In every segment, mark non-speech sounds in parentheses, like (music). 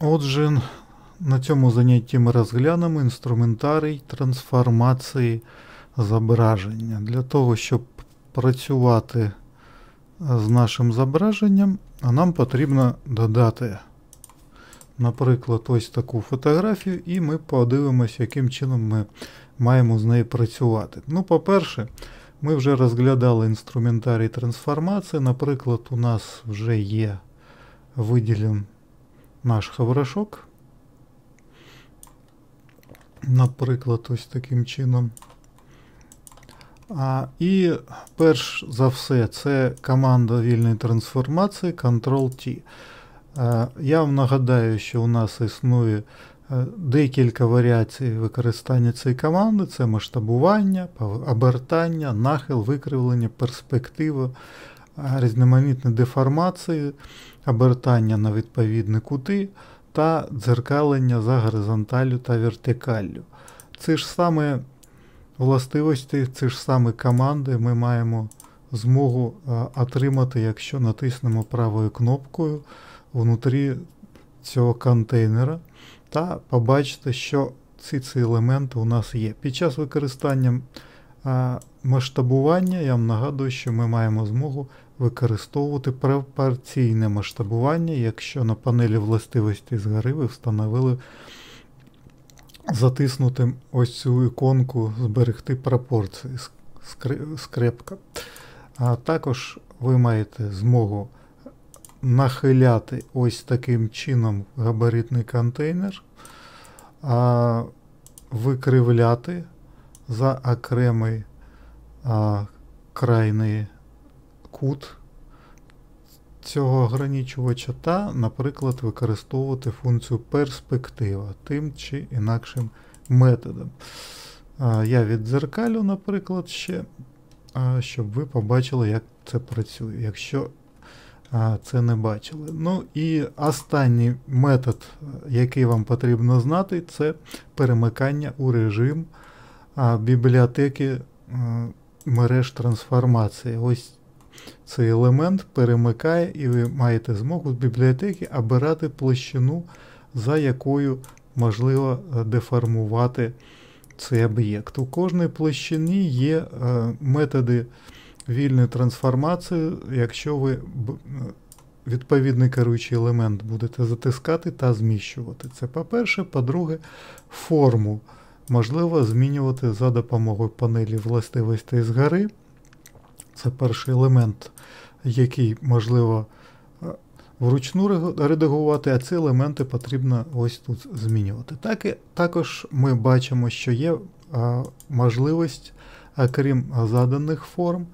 Отже, на цьому занятті ми розглянемо інструментарій трансформації зображення. Для того, щоб працювати е, з нашим зображенням, нам потрібно додати, наприклад, ось таку фотографію, і ми подивимося, яким чином ми маємо з нею працювати. Ну, по-перше, ми вже розглядали інструментарій трансформації. Наприклад, у нас вже є виділен наш хаврашок. Наприклад, ось таким чином. А, І перш за все, це команда вільної трансформації Ctrl-T. Я вам нагадаю, що у нас існує е, декілька варіацій використання цієї команди: це масштабування, обертання, нахил, викривлення, перспектива різноманітні деформації, обертання на відповідні кути та дзеркалення за горизонталю та вертикаллю. Ці ж саме властивості, ці ж саме команди ми маємо змогу е, отримати, якщо натиснемо правою кнопкою внутрі цього контейнера та побачите, що ці ці елементи у нас є. Під час використання е, масштабування, я вам нагадую, що ми маємо змогу використовувати пропорційне масштабування, якщо на панелі властивостей згори ви встановили затиснути ось цю іконку зберегти пропорції скрепка. А також ви маєте змогу нахиляти ось таким чином габаритний контейнер, викривляти за окремий а, крайний кут цього ограничувача та, наприклад, використовувати функцію перспектива тим чи інакшим методом. А, я віддзеркалю, наприклад, ще, а, щоб ви побачили, як це працює. Якщо це не бачили. Ну і останній метод, який вам потрібно знати, це перемикання у режим бібліотеки мереж трансформації. Ось цей елемент перемикає, і ви маєте змогу з бібліотеки обирати площину, за якою можливо е, деформувати цей об'єкт. У кожній площині є е, методи вільної трансформації, якщо ви е, відповідний керуючий елемент будете затискати та зміщувати. Це по-перше, по-друге, форму можливо змінювати за допомогою панелі властивостей згори. Це перший елемент, який можливо е, вручну редагувати, а ці елементи потрібно ось тут змінювати. Так, і Також ми бачимо, що є е, можливість, а е, крім заданих форм,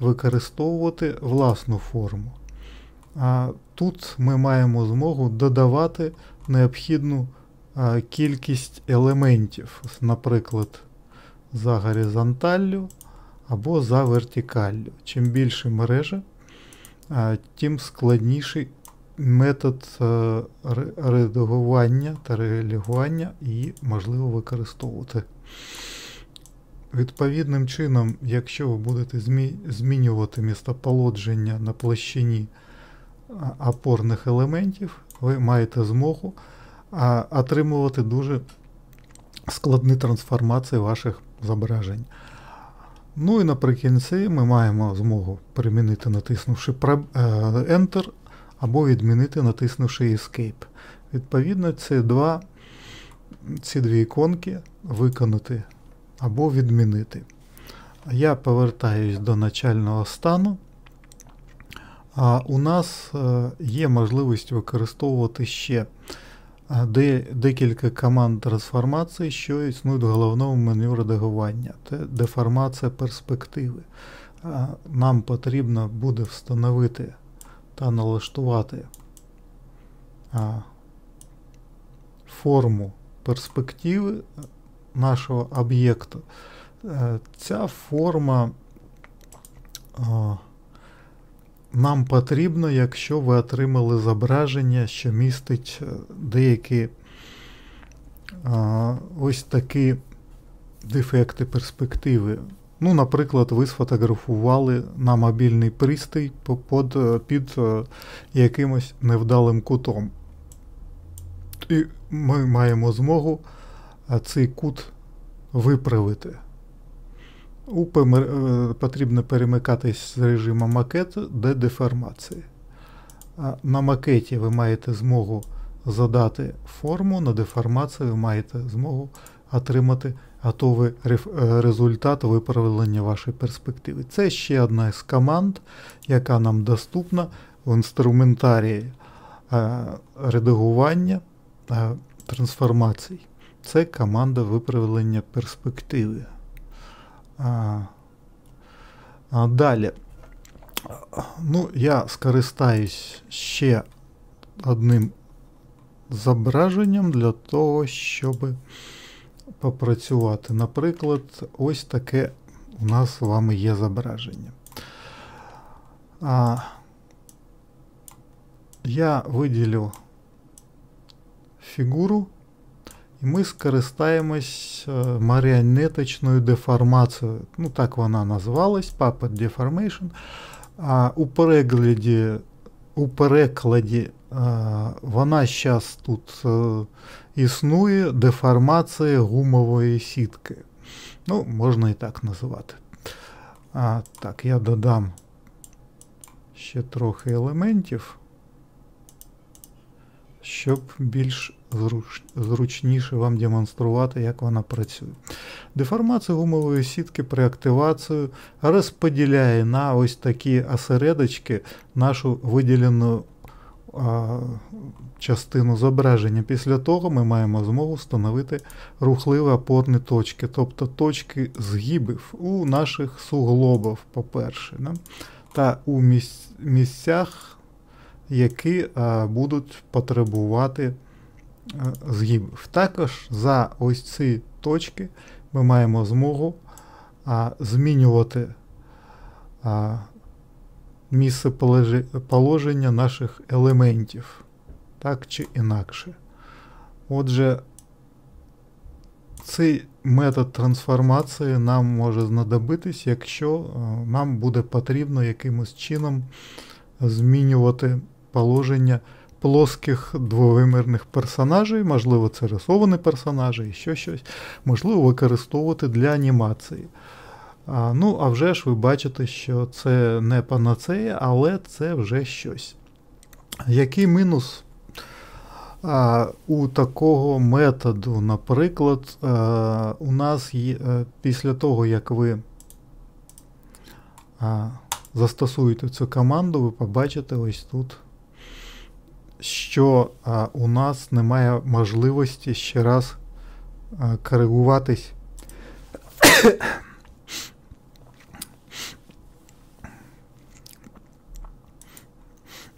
використовувати власну форму. А Тут ми маємо змогу додавати необхідну кількість елементів, наприклад, за горизонталлю або за вертикаллю. Чим більше мережа, тим складніший метод е, редагування та реалігування її можливо використовувати. Відповідним чином, якщо ви будете змінювати містополодження на площині опорних елементів, ви маєте змогу а отримувати дуже складні трансформації ваших зображень. Ну і наприкінці ми маємо змогу примінити, натиснувши е, Enter або відмінити, натиснувши Escape. Відповідно, ці два, ці дві іконки виконати або відмінити. Я повертаюсь до начального стану. А У нас е, є можливість використовувати ще де декілька команд трансформації, що існують в головному меню редагування, це деформація перспективи. Нам потрібно буде встановити та налаштувати форму перспективи нашого об'єкту. Е, ця форма нам потрібно, якщо ви отримали зображення, що містить е, деякі е, ось такі дефекти перспективи. Ну, Наприклад, ви сфотографували на мобільний пристрій е, під, під якимось невдалим кутом. І ми маємо змогу цей кут виправити. УП е, потрібно перемикатись з режиму макет до деформації. На макеті ви маєте змогу задати форму, на деформації ви маєте змогу отримати готовий е, результат виправлення вашої перспективи. Це ще одна з команд, яка нам доступна в інструментарії е, редагування трансформацій. Це команда виправлення перспективи. А, а Далі. Ну, я скористаюсь ще одним зображенням для того, щоб попрацювати. Наприклад, ось таке у нас з вами є зображення. А, Я виділю фігуру І ми скористаємось е, маріонеточною деформацією. Ну, так вона назвалась, Puppet Deformation. А у перегляді, у перекладі е, вона зараз тут е, існує деформація гумової сітки. Ну, можна і так називати. А, Так, я додам ще трохи елементів, щоб більш зруч, зручніше вам демонструвати, як вона працює. Деформація гумової сітки при активації розподіляє на ось такі осередочки нашу виділену а, частину зображення. Після того ми маємо змогу встановити рухливі опорні точки, тобто точки згибів у наших суглобах, по-перше, да? та у місцях, які а, будуть потребувати згибів. Також за ось ці точки ми маємо змогу а, змінювати а, місце положення наших елементів, так чи інакше. Отже, цей метод трансформації нам може знадобитись, якщо е, нам буде потрібно якимось чином змінювати положення плоских двовимірних персонажей, можливо, це рисовані персонажі і ще щось, можливо, використовувати для анімації. А, Ну, а вже ж ви бачите, що це не панацея, але це вже щось. Який мінус а, у такого методу? Наприклад, а, у нас є, а, е, після того, як ви а, застосуєте цю команду, ви побачите ось тут що а, у нас немає можливості ще раз а, коригуватись.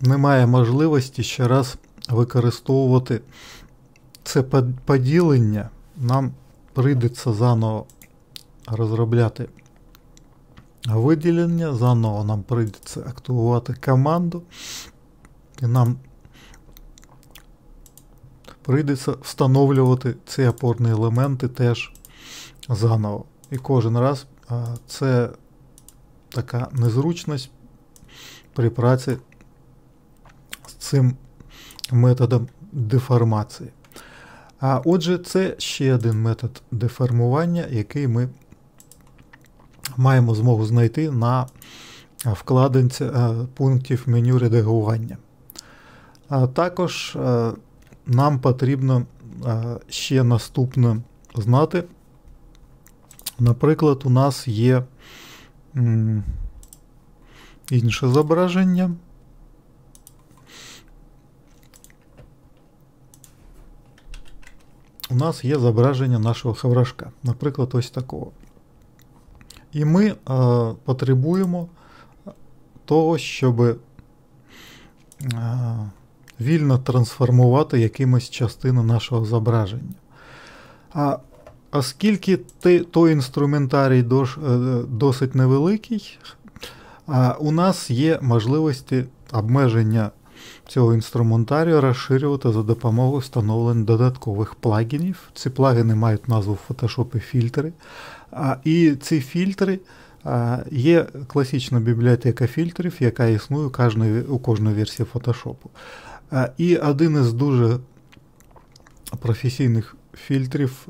Немає можливості ще раз використовувати це поділення, нам прийдеться заново розробляти виділення, заново нам прийдеться активувати команду, і нам прийдеться встановлювати ці опорні елементи теж заново. І кожен раз це така незручність при праці з цим методом деформації. А отже, це ще один метод деформування, який ми маємо змогу знайти на вкладинці е, пунктів меню редагування. А також е, нам потрібно е, ще наступне знати. Наприклад, у нас є інше зображення. У нас є зображення нашого хаврашка, наприклад, ось такого. І ми е, потребуємо того, щоб е, вільно трансформувати якимось частину нашого зображення. А оскільки ти, той інструментарій дош, е, досить невеликий, а у нас є можливості обмеження цього інструментарію розширювати за допомогою встановлень додаткових плагінів. Ці плагіни мають назву Photoshop і фільтри. А, І ці фільтри а, є класична бібліотека фільтрів, яка існує у кожної, у кожної версії Photoshop. І один із дуже професійних фільтрів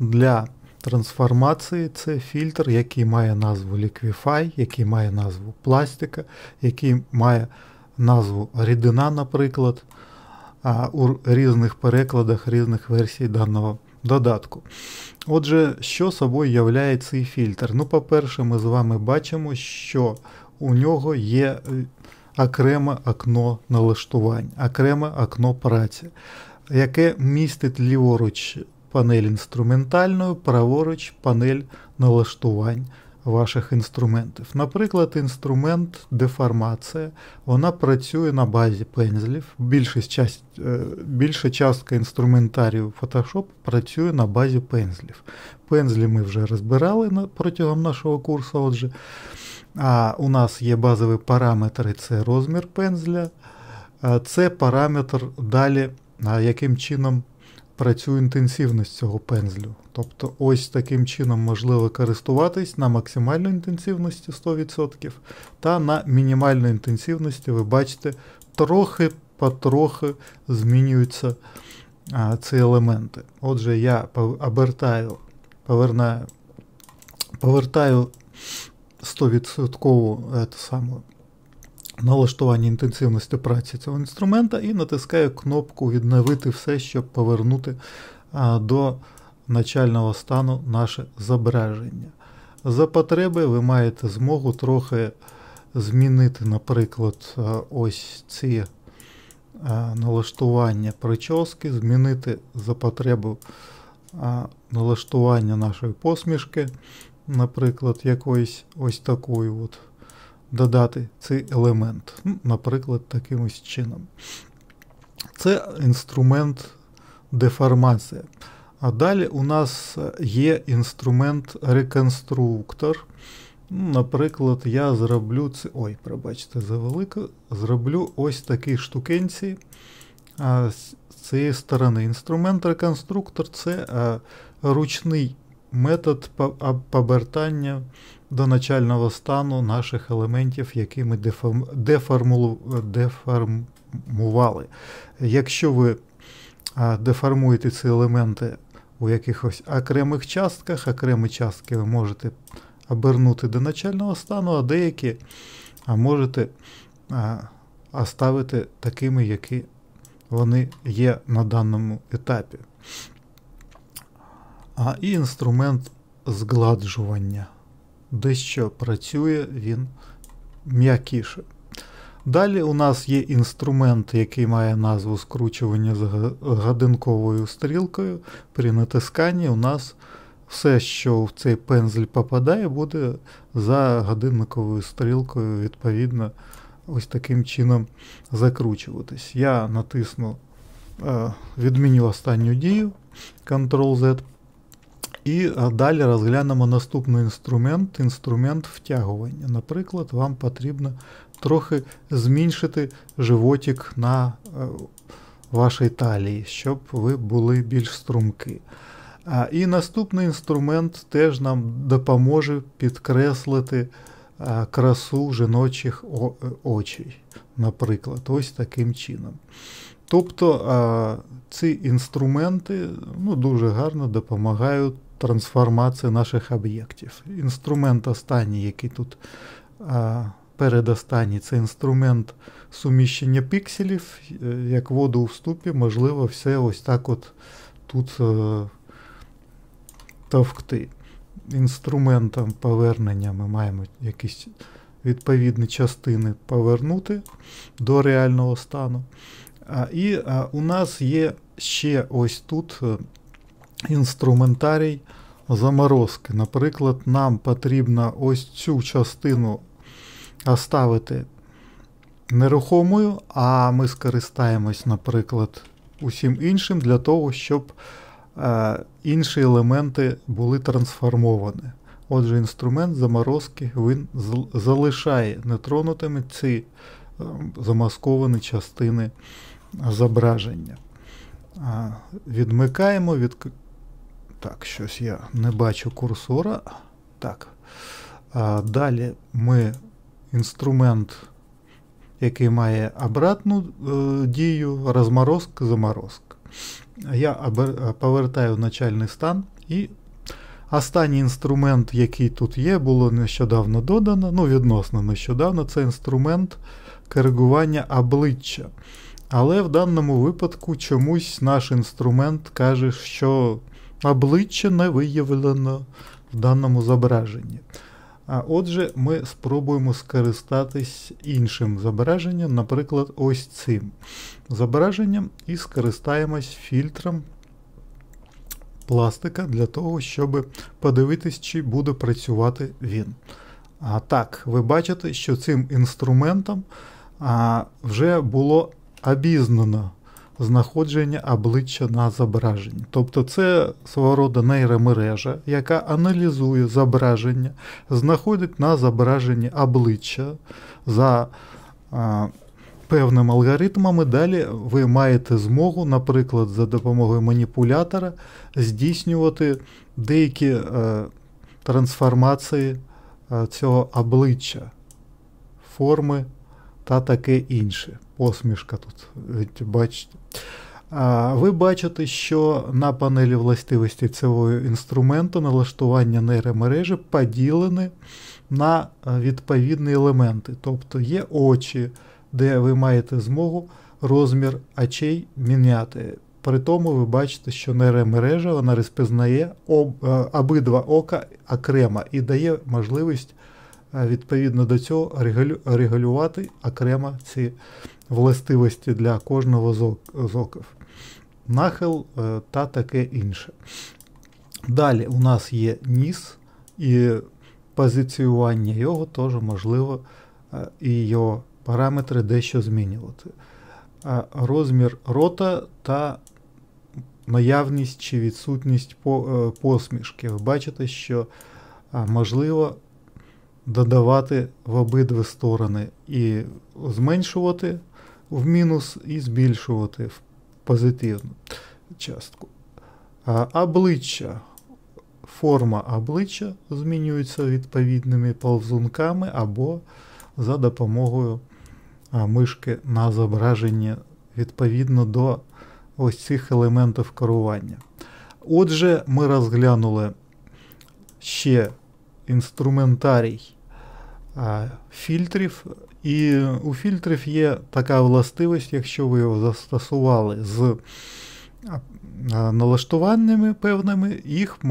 для трансформації це фільтр, який має назву Liquify, який має назву пластика, який має назву рідина, наприклад, у різних перекладах, різних версій даного додатку. Отже, що собою являє цей фільтр? Ну, по-перше, ми з вами бачимо, що у нього є е, окреме окно налаштувань, окреме окно праці, яке містить ліворуч панель інструментальної, праворуч панель налаштувань ваших інструментів. Наприклад, інструмент деформація, вона працює на базі пензлів. Більшість част, е, більша частка інструментарію Photoshop працює на базі пензлів. Пензлі ми вже розбирали протягом нашого курсу. Отже, а у нас є базові параметри це розмір пензля, це параметр далі, яким чином працює інтенсивність цього пензлю. Тобто ось таким чином можливо користуватись на максимальній інтенсивності 100%. Та на мінімальній інтенсивності, ви бачите, трохи-потрохи змінюються а, ці елементи. Отже, я обертаю, повернаю, повертаю 100% е, налаштування інтенсивності праці цього інструмента і натискаю кнопку Відновити все, щоб повернути а, е, до начального стану наше зображення. За потреби ви маєте змогу трохи змінити, наприклад, е, ось ці налаштування прически, змінити за потребу налаштування нашої посмішки, наприклад, якоюсь ось такою от додати цей елемент, ну, наприклад, таким ось чином. Це інструмент деформація. А далі у нас є інструмент реконструктор. Ну, наприклад, я зроблю це. Ой, пробачте, завелико. Зроблю ось такі штукенці. А, З цієї сторони. Інструмент реконструктор це а, ручний метод повертання до начального стану наших елементів, які ми деформували. Якщо ви деформуєте ці елементи у якихось окремих частках, окремі частки ви можете обернути до начального стану, а деякі можете оставити такими, які вони є на даному етапі а і інструмент згладжування. Дещо працює він м'якіше. Далі у нас є інструмент, який має назву скручування з годинковою стрілкою. При натисканні у нас все, що в цей пензель попадає, буде за годинниковою стрілкою, відповідно, ось таким чином закручуватись. Я натисну, е, відміню останню дію Ctrl-Z. І е, далі розглянемо наступний інструмент інструмент втягування. Наприклад, вам потрібно трохи зменшити животик на е, вашій талії, щоб ви були більш струмки. І наступний інструмент теж нам допоможе підкреслити е, красу жіночих очей. Наприклад, ось таким чином. Тобто ці інструменти ну, дуже гарно допомагають Трансформація наших об'єктів. Інструмент останній, який тут а, передостанній, це інструмент суміщення пікселів, е, як воду у вступі, можливо, все ось так от тут а, е, товкти. Інструментом повернення ми маємо якісь відповідні частини повернути до реального стану. А, І а, у нас є ще ось тут е, інструментарій заморозки. Наприклад, нам потрібно ось цю частину оставити нерухомою, а ми скористаємось, наприклад, усім іншим для того, щоб е, інші елементи були трансформовані. Отже, інструмент заморозки він залишає нетронутими ці е, замасковані частини зображення. Е, відмикаємо, від, так, щось я не бачу курсора. Так. А, Далі ми інструмент, який має обратну е, дію, розморозк, заморозк. Я обер, е, повертаю начальний стан. і Останній інструмент, який тут є, було нещодавно додано, ну, відносно нещодавно, це інструмент коригування обличчя. Але в даному випадку чомусь наш інструмент каже, що обличчя не виявлено в даному зображенні. А отже, ми спробуємо скористатись іншим зображенням, наприклад, ось цим зображенням, і скористаємось фільтром пластика для того, щоб подивитись, чи буде працювати він. А так, ви бачите, що цим інструментом а, вже було обізнано знаходження обличчя на зображенні. Тобто це свого роду нейромережа, яка аналізує зображення, знаходить на зображенні обличчя за а, певним алгоритмами, далі ви маєте змогу, наприклад, за допомогою маніпулятора здійснювати деякі а, е, трансформації а, е, цього обличчя, форми та таке інше посмішка тут. бачите. Ви бачите, що на панелі властивості цього інструменту налаштування нейромережі поділене на е, відповідні елементи. Тобто є очі, де ви маєте змогу розмір очей міняти. При тому ви бачите, що нейромережа вона розпізнає е, обидва ока окремо і дає можливість е, відповідно до цього регулювати окремо ці властивості для кожного з оків. Нахил е, та таке інше. Далі у нас є ніс, і позиціювання його теж можливо, е, і його параметри дещо змінювати. Розмір рота та наявність чи відсутність е, посмішки. Ви бачите, що можливо додавати в обидві сторони і зменшувати в мінус і збільшувати в позитивну частку. А, обличчя. Форма обличчя змінюється відповідними повзунками або за допомогою мишки на зображенні відповідно до ось цих елементів керування. Отже, ми розглянули ще інструментарій фільтрів і у фільтрів є така властивість, якщо ви його застосували з е, налаштуваннями певними, їх е,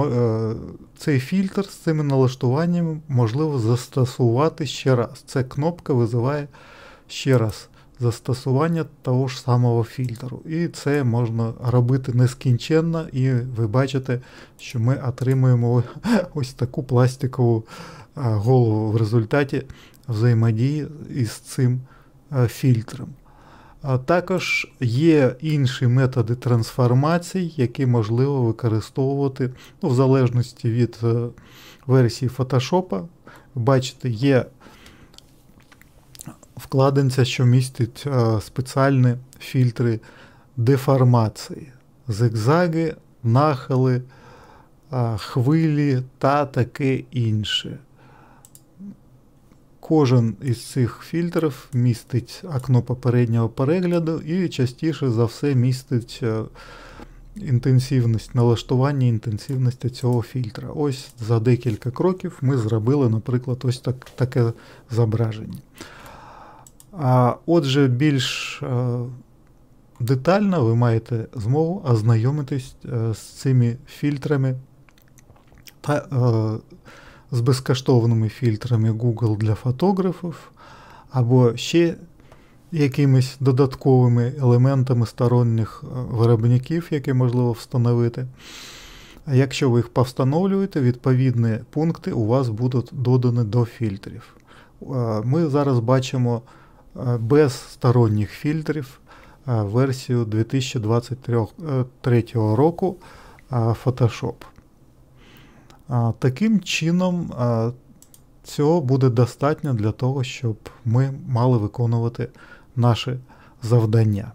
цей фільтр з цими налаштуваннями можливо застосувати ще раз. Це кнопка визиває ще раз застосування того ж самого фільтру. І це можна робити нескінченно, і ви бачите, що ми отримуємо (laughs) ось таку пластикову е, голову в результаті взаємодії із цим е, фільтром. А також є інші методи трансформацій, які можливо використовувати ну, в залежності від е, версії Photoshop. Бачите, є вкладинця, що містить е, спеціальні фільтри деформації, зигзаги, нахили, е, хвилі та таке інше. Кожен із цих фільтрів містить окно попереднього перегляду і частіше за все містить е, інтенсивність, налаштування інтенсивності цього фільтра. Ось за декілька кроків ми зробили, наприклад, ось так, таке зображення. А отже, більш е, детально ви маєте змогу ознайомитись е, з цими фільтрами та е, з безкоштовними фільтрами Google для фотографів, або ще якимись додатковими елементами сторонніх виробників, які можливо встановити. А якщо ви їх повстановлюєте, відповідні пункти у вас будуть додані до фільтрів. Ми зараз бачимо без сторонніх фільтрів е, версію 2023 е, року е, Photoshop. Таким чином, цього буде достатньо для того, щоб ми мали виконувати наші завдання.